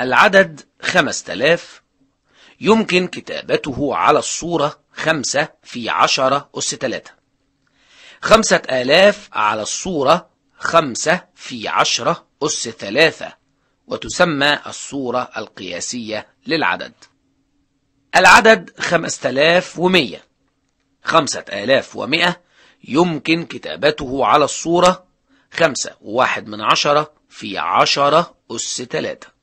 العدد 5000 يمكن كتابته على الصورة 5 في 10 أس 3 5000 على الصورة 5 في 10 أس 3 وتسمى الصورة القياسية للعدد العدد آلاف ومئة يمكن كتابته على الصورة 5 واحد من عشرة في عشرة أس 3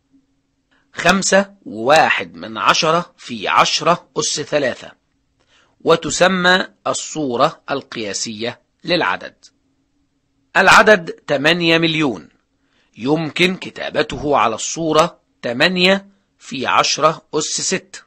خمسة وواحد من عشرة في عشرة أس ثلاثة وتسمى الصورة القياسية للعدد العدد 8 مليون يمكن كتابته على الصورة 8 في 10 أس 6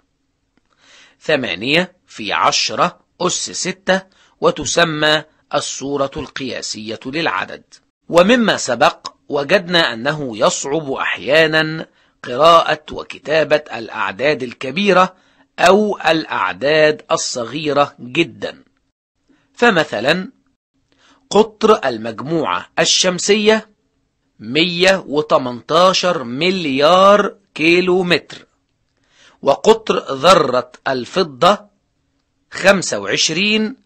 8 في 10 أس 6 وتسمى الصورة القياسية للعدد ومما سبق وجدنا أنه يصعب أحيانا قراءة وكتابة الأعداد الكبيرة أو الأعداد الصغيرة جدا فمثلا قطر المجموعة الشمسية 118 مليار كيلو متر وقطر ذرة الفضة 25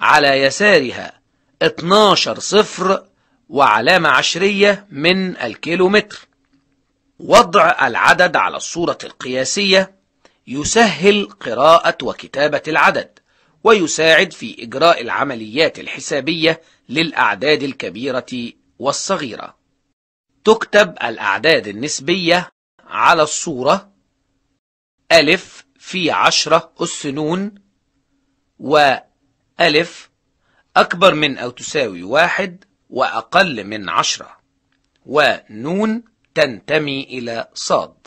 على يسارها 12 صفر وعلامة عشرية من الكيلومتر وضع العدد على الصورة القياسية يسهل قراءة وكتابة العدد ويساعد في إجراء العمليات الحسابية للأعداد الكبيرة والصغيرة تكتب الأعداد النسبية على الصورة ألف في عشرة أس نون وألف أكبر من أو تساوي واحد وأقل من عشرة ونون تنتمي إلى صاد